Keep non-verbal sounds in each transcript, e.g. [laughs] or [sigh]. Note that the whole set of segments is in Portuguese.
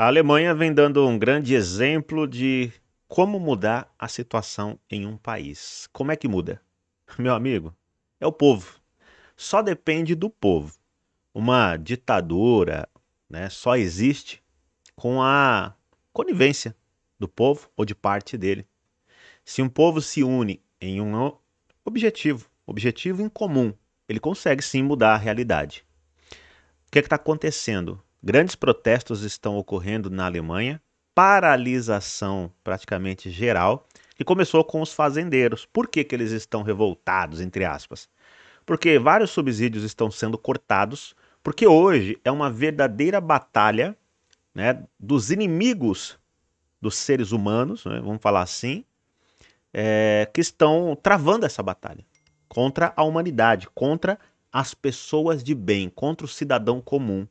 A Alemanha vem dando um grande exemplo de como mudar a situação em um país. Como é que muda? [laughs] Meu amigo, é o povo. Só depende do povo. Uma ditadura né, só existe com a conivência do povo ou de parte dele. Se um povo se une em um objetivo, objetivo em comum, ele consegue sim mudar a realidade. O que é está acontecendo? Grandes protestos estão ocorrendo na Alemanha, paralisação praticamente geral, que começou com os fazendeiros. Por que, que eles estão revoltados, entre aspas? Porque vários subsídios estão sendo cortados, porque hoje é uma verdadeira batalha né, dos inimigos dos seres humanos, né, vamos falar assim, é, que estão travando essa batalha contra a humanidade, contra as pessoas de bem, contra o cidadão comum.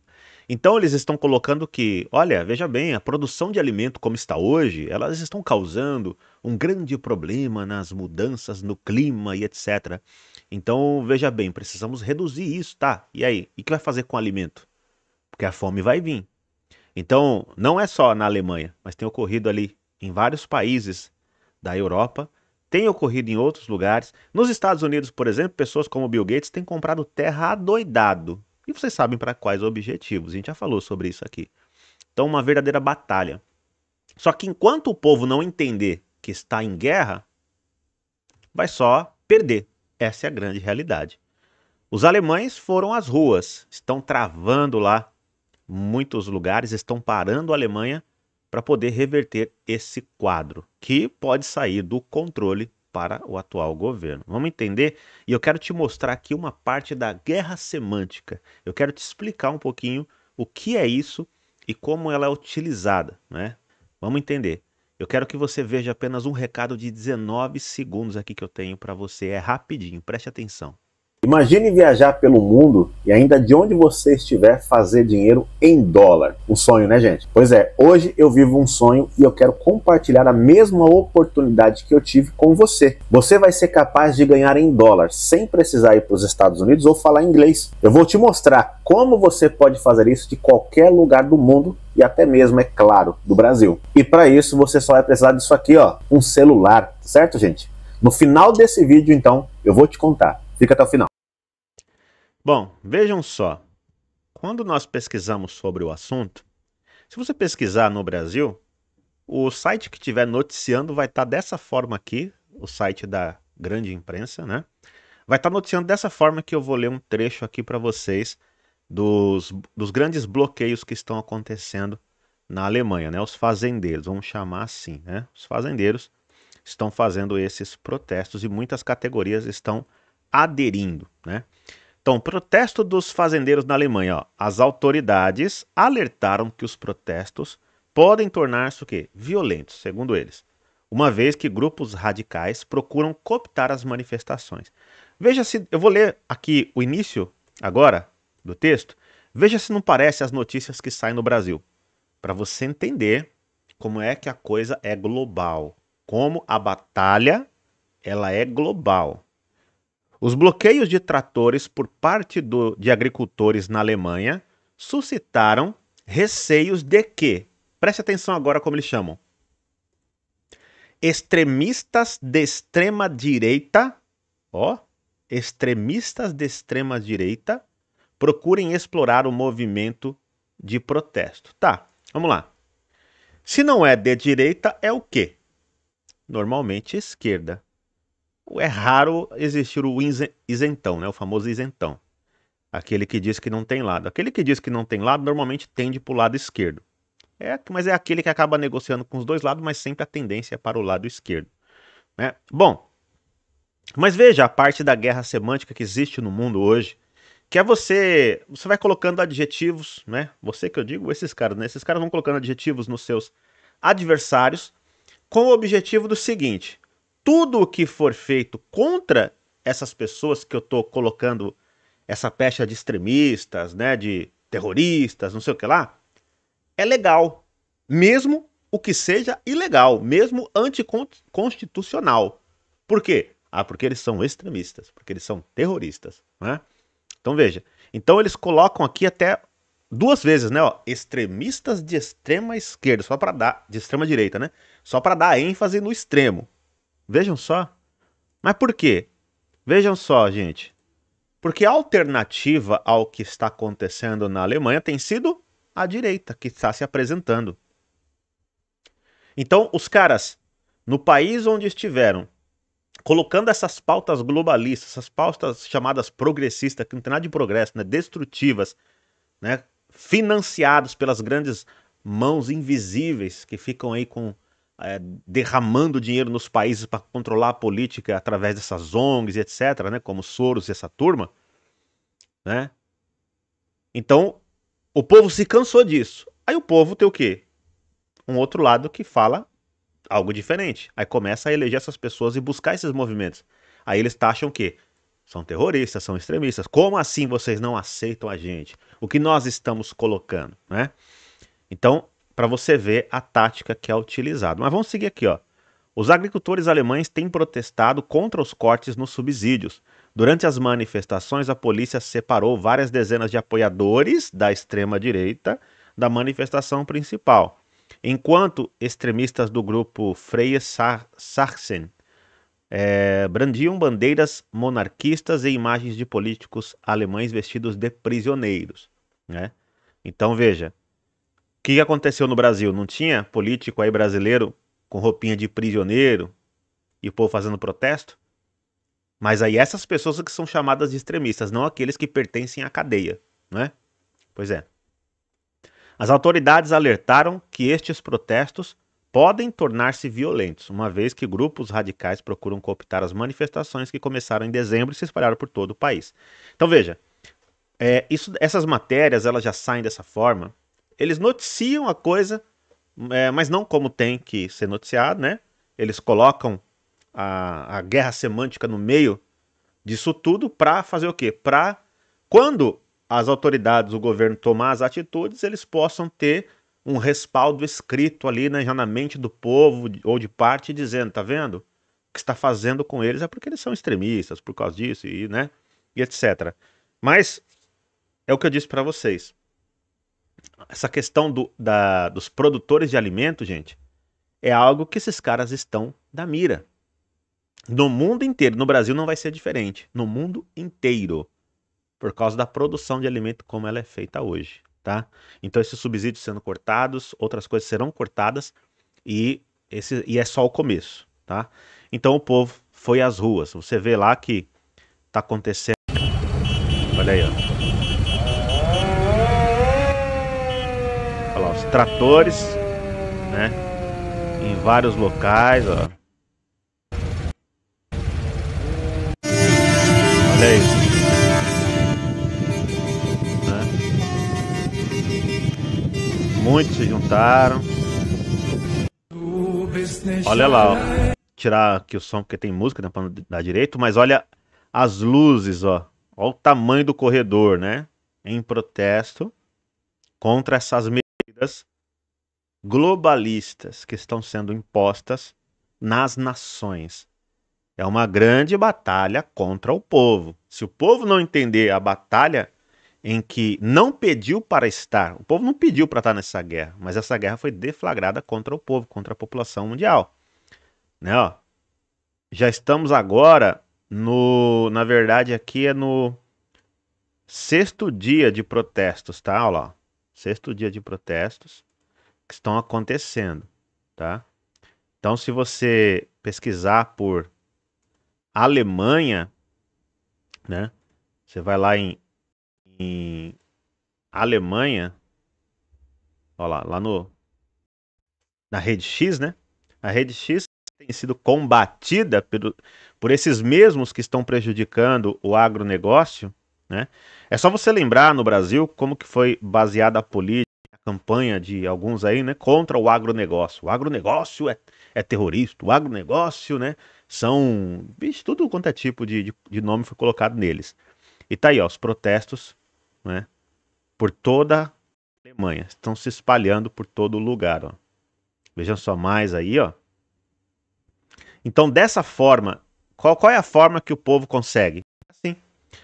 Então eles estão colocando que, olha, veja bem, a produção de alimento como está hoje, elas estão causando um grande problema nas mudanças no clima e etc. Então, veja bem, precisamos reduzir isso, tá? E aí, e que vai fazer com o alimento? Porque a fome vai vir. Então, não é só na Alemanha, mas tem ocorrido ali em vários países da Europa, tem ocorrido em outros lugares. Nos Estados Unidos, por exemplo, pessoas como Bill Gates têm comprado terra adoidado e vocês sabem para quais objetivos. A gente já falou sobre isso aqui. Então, uma verdadeira batalha. Só que enquanto o povo não entender que está em guerra, vai só perder. Essa é a grande realidade. Os alemães foram às ruas, estão travando lá muitos lugares, estão parando a Alemanha para poder reverter esse quadro, que pode sair do controle para o atual governo. Vamos entender? E eu quero te mostrar aqui uma parte da guerra semântica. Eu quero te explicar um pouquinho o que é isso e como ela é utilizada, né? Vamos entender. Eu quero que você veja apenas um recado de 19 segundos aqui que eu tenho para você. É rapidinho, preste atenção. Imagine viajar pelo mundo e ainda de onde você estiver fazer dinheiro em dólar. Um sonho, né, gente? Pois é, hoje eu vivo um sonho e eu quero compartilhar a mesma oportunidade que eu tive com você. Você vai ser capaz de ganhar em dólar sem precisar ir para os Estados Unidos ou falar inglês. Eu vou te mostrar como você pode fazer isso de qualquer lugar do mundo e até mesmo, é claro, do Brasil. E para isso você só vai precisar disso aqui, ó, um celular, certo, gente? No final desse vídeo, então, eu vou te contar. Fica até o final. Bom, vejam só. Quando nós pesquisamos sobre o assunto, se você pesquisar no Brasil, o site que estiver noticiando vai estar tá dessa forma aqui, o site da grande imprensa, né? Vai estar tá noticiando dessa forma que eu vou ler um trecho aqui para vocês dos, dos grandes bloqueios que estão acontecendo na Alemanha, né? Os fazendeiros, vamos chamar assim, né? Os fazendeiros estão fazendo esses protestos e muitas categorias estão aderindo, né? Então, protesto dos fazendeiros na Alemanha. Ó. As autoridades alertaram que os protestos podem tornar-se o quê? Violentos, segundo eles. Uma vez que grupos radicais procuram cooptar as manifestações. Veja se. Eu vou ler aqui o início, agora, do texto. Veja se não parece as notícias que saem no Brasil. Para você entender como é que a coisa é global. Como a batalha ela é global. Os bloqueios de tratores por parte do, de agricultores na Alemanha suscitaram receios de que, preste atenção agora como eles chamam, extremistas de extrema direita, ó, extremistas de extrema direita procurem explorar o movimento de protesto. Tá, vamos lá. Se não é de direita, é o quê? Normalmente esquerda é raro existir o isentão, né? O famoso isentão. Aquele que diz que não tem lado. Aquele que diz que não tem lado normalmente tende para o lado esquerdo. É, mas é aquele que acaba negociando com os dois lados, mas sempre a tendência é para o lado esquerdo. Né? Bom, mas veja a parte da guerra semântica que existe no mundo hoje, que é você, você vai colocando adjetivos, né? Você que eu digo, esses caras, né? Esses caras vão colocando adjetivos nos seus adversários com o objetivo do seguinte: tudo o que for feito contra essas pessoas que eu estou colocando essa pecha de extremistas, né, de terroristas, não sei o que lá, é legal, mesmo o que seja ilegal, mesmo anticonstitucional. Por quê? Ah, porque eles são extremistas, porque eles são terroristas, né? Então veja, então eles colocam aqui até duas vezes, né, ó, extremistas de extrema esquerda, só para dar de extrema direita, né? Só para dar ênfase no extremo, Vejam só. Mas por quê? Vejam só, gente. Porque a alternativa ao que está acontecendo na Alemanha tem sido a direita que está se apresentando. Então, os caras, no país onde estiveram, colocando essas pautas globalistas, essas pautas chamadas progressistas, que não tem nada de progresso, né? destrutivas, né? financiadas pelas grandes mãos invisíveis que ficam aí com é, derramando dinheiro nos países para controlar a política através dessas ONGs, etc., né, como Soros e essa turma, né? Então, o povo se cansou disso. Aí o povo tem o quê? Um outro lado que fala algo diferente. Aí começa a eleger essas pessoas e buscar esses movimentos. Aí eles acham que são terroristas, são extremistas. Como assim vocês não aceitam a gente? O que nós estamos colocando, né? Então, para você ver a tática que é utilizada. Mas vamos seguir aqui, ó. Os agricultores alemães têm protestado contra os cortes nos subsídios. Durante as manifestações, a polícia separou várias dezenas de apoiadores da extrema-direita da manifestação principal, enquanto extremistas do grupo Freie Sachsen é, brandiam bandeiras monarquistas e imagens de políticos alemães vestidos de prisioneiros. Né? Então veja, o que aconteceu no Brasil? Não tinha político aí brasileiro com roupinha de prisioneiro e o povo fazendo protesto? Mas aí essas pessoas que são chamadas de extremistas, não aqueles que pertencem à cadeia, né? Pois é. As autoridades alertaram que estes protestos podem tornar-se violentos, uma vez que grupos radicais procuram cooptar as manifestações que começaram em dezembro e se espalharam por todo o país. Então veja, é, isso, essas matérias elas já saem dessa forma eles noticiam a coisa, é, mas não como tem que ser noticiado, né? Eles colocam a, a guerra semântica no meio disso tudo para fazer o quê? Para quando as autoridades, o governo tomar as atitudes, eles possam ter um respaldo escrito ali né, já na mente do povo ou de parte dizendo, tá vendo? O que está fazendo com eles é porque eles são extremistas por causa disso e, né, e etc. Mas é o que eu disse para vocês essa questão do, da, dos produtores de alimento, gente, é algo que esses caras estão da mira. No mundo inteiro, no Brasil não vai ser diferente. No mundo inteiro. Por causa da produção de alimento como ela é feita hoje, tá? Então esses subsídios sendo cortados, outras coisas serão cortadas e, esse, e é só o começo, tá? Então o povo foi às ruas. Você vê lá que tá acontecendo tratores, né? Em vários locais, ó. Olha isso. Né? Muitos se juntaram. Olha lá, ó. Tirar aqui o som porque tem música, né? Pra não dar direito, mas olha as luzes, ó. Olha o tamanho do corredor, né? Em protesto contra essas globalistas que estão sendo impostas nas nações. É uma grande batalha contra o povo. Se o povo não entender a batalha em que não pediu para estar, o povo não pediu para estar nessa guerra, mas essa guerra foi deflagrada contra o povo, contra a população mundial. Né, ó. Já estamos agora no, na verdade aqui é no sexto dia de protestos, tá? Olha lá sexto dia de protestos que estão acontecendo, tá? Então, se você pesquisar por Alemanha, né? Você vai lá em, em Alemanha, ó lá, lá no na rede X, né? A rede X tem sido combatida pelo por esses mesmos que estão prejudicando o agronegócio né? É só você lembrar no Brasil como que foi baseada a política, a campanha de alguns aí, né, contra o agronegócio. O agronegócio é, é terrorista, o agronegócio, né, são, bicho, tudo quanto é tipo de, de, de nome foi colocado neles. E tá aí, ó, os protestos, né, por toda a Alemanha, estão se espalhando por todo lugar, ó. Vejam só mais aí, ó. Então, dessa forma, qual, qual é a forma que o povo consegue? Assim,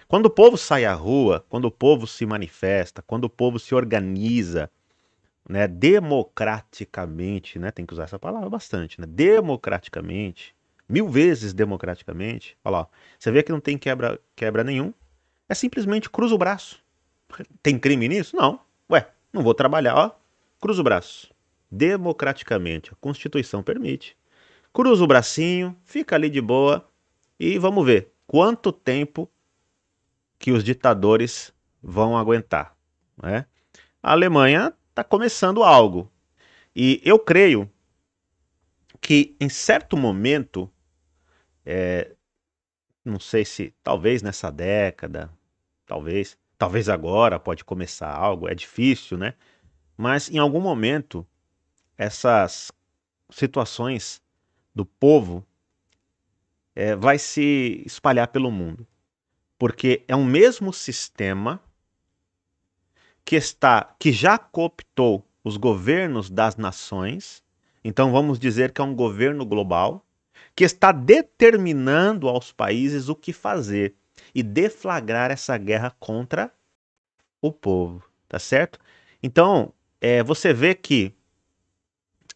quando o povo sai à rua, quando o povo se manifesta, quando o povo se organiza, né, democraticamente, né, tem que usar essa palavra bastante, né, democraticamente, mil vezes democraticamente, olha lá, você vê que não tem quebra, quebra nenhum, é simplesmente cruza o braço. [laughs] Tem crime nisso? Não. Ué, não vou trabalhar, ó, cruza o braço. Democraticamente, a Constituição permite. Cruza o bracinho, fica ali de boa e vamos ver quanto tempo que os ditadores vão aguentar. Né? A Alemanha está começando algo. E eu creio que em certo momento, é, não sei se talvez nessa década, talvez, talvez agora pode começar algo, é difícil, né? Mas em algum momento essas situações do povo é, vai se espalhar pelo mundo porque é um mesmo sistema que está que já cooptou os governos das nações, então vamos dizer que é um governo global que está determinando aos países o que fazer e deflagrar essa guerra contra o povo, tá certo? Então, é, você vê que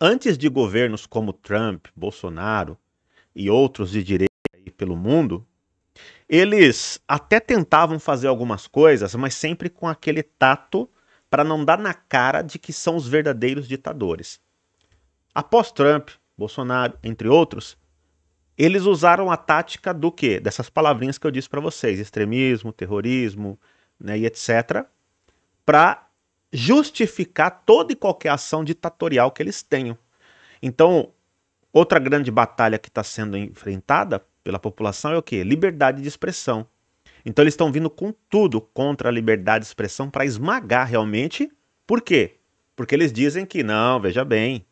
antes de governos como Trump, Bolsonaro e outros de direita pelo mundo, eles até tentavam fazer algumas coisas, mas sempre com aquele tato para não dar na cara de que são os verdadeiros ditadores. Após Trump, Bolsonaro, entre outros, eles usaram a tática do quê? Dessas palavrinhas que eu disse para vocês, extremismo, terrorismo, né, e etc, para justificar toda e qualquer ação ditatorial que eles tenham. Então, outra grande batalha que está sendo enfrentada pela população é o quê? Liberdade de expressão. Então eles estão vindo com tudo contra a liberdade de expressão para esmagar realmente. Por quê? Porque eles dizem que não, veja bem,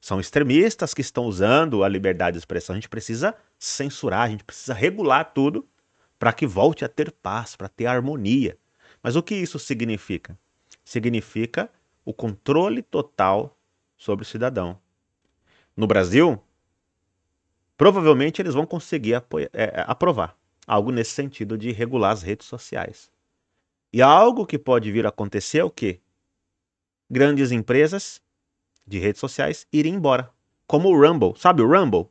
são extremistas que estão usando a liberdade de expressão. A gente precisa censurar, a gente precisa regular tudo para que volte a ter paz, para ter harmonia. Mas o que isso significa? Significa o controle total sobre o cidadão. No Brasil, provavelmente eles vão conseguir é, é, aprovar algo nesse sentido de regular as redes sociais. E algo que pode vir a acontecer é o quê? Grandes empresas de redes sociais irem embora. Como o Rumble. Sabe o Rumble?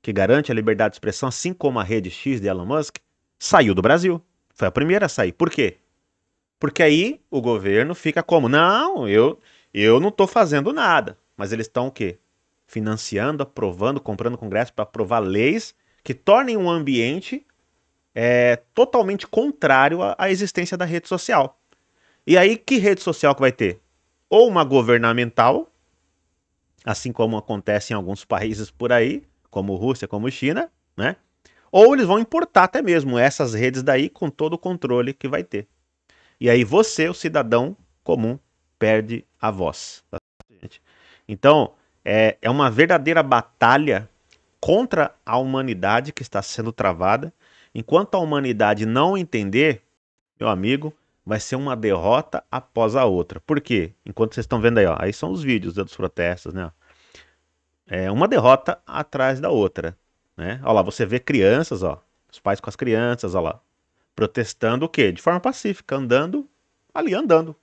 Que garante a liberdade de expressão, assim como a rede X de Elon Musk, saiu do Brasil. Foi a primeira a sair. Por quê? Porque aí o governo fica como? Não, eu, eu não estou fazendo nada. Mas eles estão o quê? financiando, aprovando, comprando Congresso para aprovar leis que tornem um ambiente é, totalmente contrário à, existência da rede social. E aí, que rede social que vai ter? Ou uma governamental, assim como acontece em alguns países por aí, como Rússia, como China, né? Ou eles vão importar até mesmo essas redes daí com todo o controle que vai ter. E aí você, o cidadão comum, perde a voz. Então, é, é uma verdadeira batalha contra a humanidade que está sendo travada. Enquanto a humanidade não entender, meu amigo, vai ser uma derrota após a outra. Por quê? Enquanto vocês estão vendo aí, ó, aí são os vídeos né, dos protestos, né? É uma derrota atrás da outra, né? Olha lá, você vê crianças, ó, os pais com as crianças, olha lá, protestando o quê? De forma pacífica, andando ali, andando.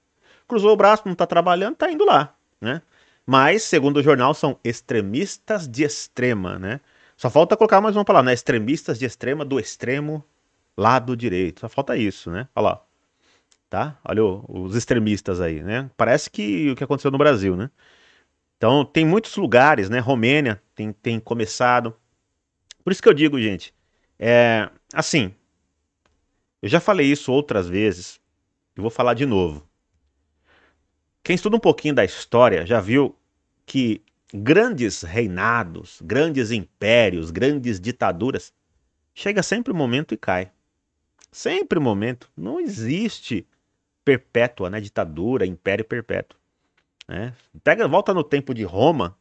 Cruzou o braço, não está trabalhando, está indo lá, né? Mas, segundo o jornal, são extremistas de extrema, né? Só falta colocar mais uma palavra, né? Extremistas de extrema do extremo lado direito. Só falta isso, né? Olha lá. Tá? Olha os extremistas aí, né? Parece que o que aconteceu no Brasil, né? Então, tem muitos lugares, né? Romênia tem, tem começado. Por isso que eu digo, gente, é, assim, eu já falei isso outras vezes e vou falar de novo. Quem estuda um pouquinho da história já viu que grandes reinados, grandes impérios, grandes ditaduras, chega sempre o um momento e cai. Sempre o um momento. Não existe perpétua, né? Ditadura, império perpétuo. Né? Pega, volta no tempo de Roma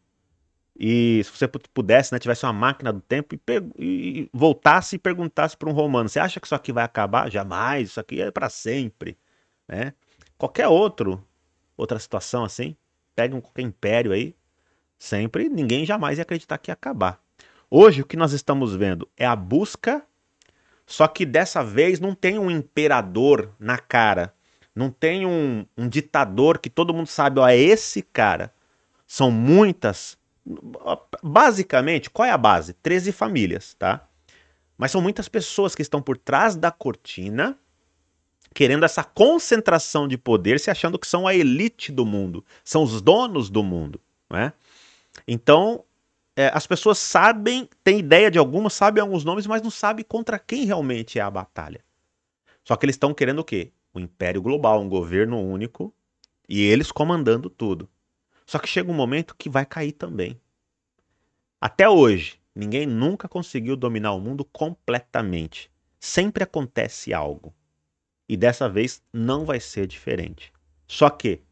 e se você pudesse, né, tivesse uma máquina do tempo e, e voltasse e perguntasse para um romano: você acha que isso aqui vai acabar? Jamais, isso aqui é para sempre. Né? Qualquer outro, outra situação assim, pega um, qualquer império aí, Sempre, ninguém jamais ia acreditar que ia acabar. Hoje, o que nós estamos vendo é a busca, só que dessa vez não tem um imperador na cara. Não tem um, um ditador que todo mundo sabe, ó, é esse cara. São muitas. Basicamente, qual é a base? 13 famílias, tá? Mas são muitas pessoas que estão por trás da cortina querendo essa concentração de poder, se achando que são a elite do mundo, são os donos do mundo, né? Então, é, as pessoas sabem, têm ideia de algumas, sabem alguns nomes, mas não sabem contra quem realmente é a batalha. Só que eles estão querendo o quê? O império global, um governo único e eles comandando tudo. Só que chega um momento que vai cair também. Até hoje, ninguém nunca conseguiu dominar o mundo completamente. Sempre acontece algo. E dessa vez não vai ser diferente. Só que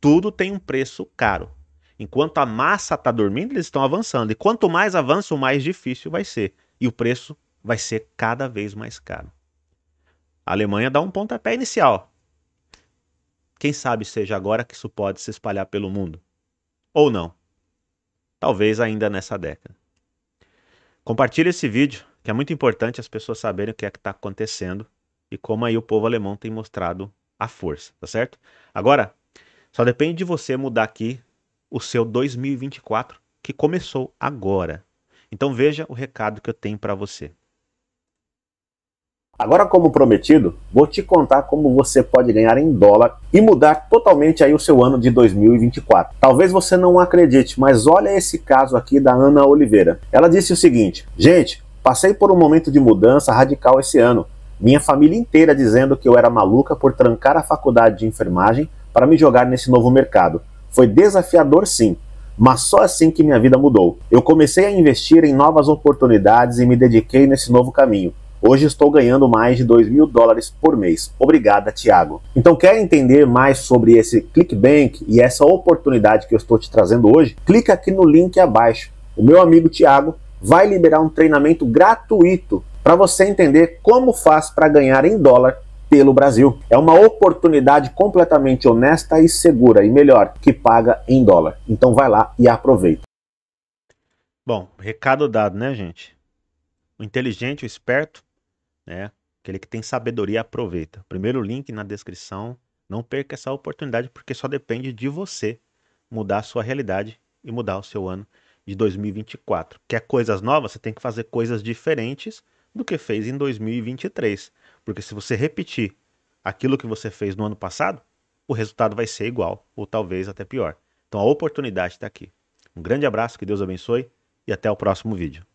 tudo tem um preço caro. Enquanto a massa está dormindo, eles estão avançando. E quanto mais avançam, mais difícil vai ser. E o preço vai ser cada vez mais caro. A Alemanha dá um pontapé inicial. Quem sabe seja agora que isso pode se espalhar pelo mundo. Ou não. Talvez ainda nessa década. Compartilhe esse vídeo, que é muito importante as pessoas saberem o que é que está acontecendo e como aí o povo alemão tem mostrado a força, tá certo? Agora, só depende de você mudar aqui o seu 2024 que começou agora. Então veja o recado que eu tenho para você. Agora, como prometido, vou te contar como você pode ganhar em dólar e mudar totalmente aí o seu ano de 2024. Talvez você não acredite, mas olha esse caso aqui da Ana Oliveira. Ela disse o seguinte: "Gente, passei por um momento de mudança radical esse ano. Minha família inteira dizendo que eu era maluca por trancar a faculdade de enfermagem para me jogar nesse novo mercado. Foi desafiador, sim, mas só assim que minha vida mudou. Eu comecei a investir em novas oportunidades e me dediquei nesse novo caminho. Hoje estou ganhando mais de 2 mil dólares por mês. Obrigada, Tiago. Então, quer entender mais sobre esse ClickBank e essa oportunidade que eu estou te trazendo hoje? Clica aqui no link abaixo. O meu amigo Tiago vai liberar um treinamento gratuito para você entender como faz para ganhar em dólar pelo Brasil. É uma oportunidade completamente honesta e segura, e melhor, que paga em dólar. Então vai lá e aproveita. Bom, recado dado, né, gente? O inteligente, o esperto, né? Aquele que tem sabedoria aproveita. Primeiro link na descrição. Não perca essa oportunidade porque só depende de você mudar a sua realidade e mudar o seu ano de 2024. Quer coisas novas? Você tem que fazer coisas diferentes do que fez em 2023. Porque se você repetir aquilo que você fez no ano passado, o resultado vai ser igual ou talvez até pior. Então a oportunidade está aqui. Um grande abraço, que Deus abençoe e até o próximo vídeo.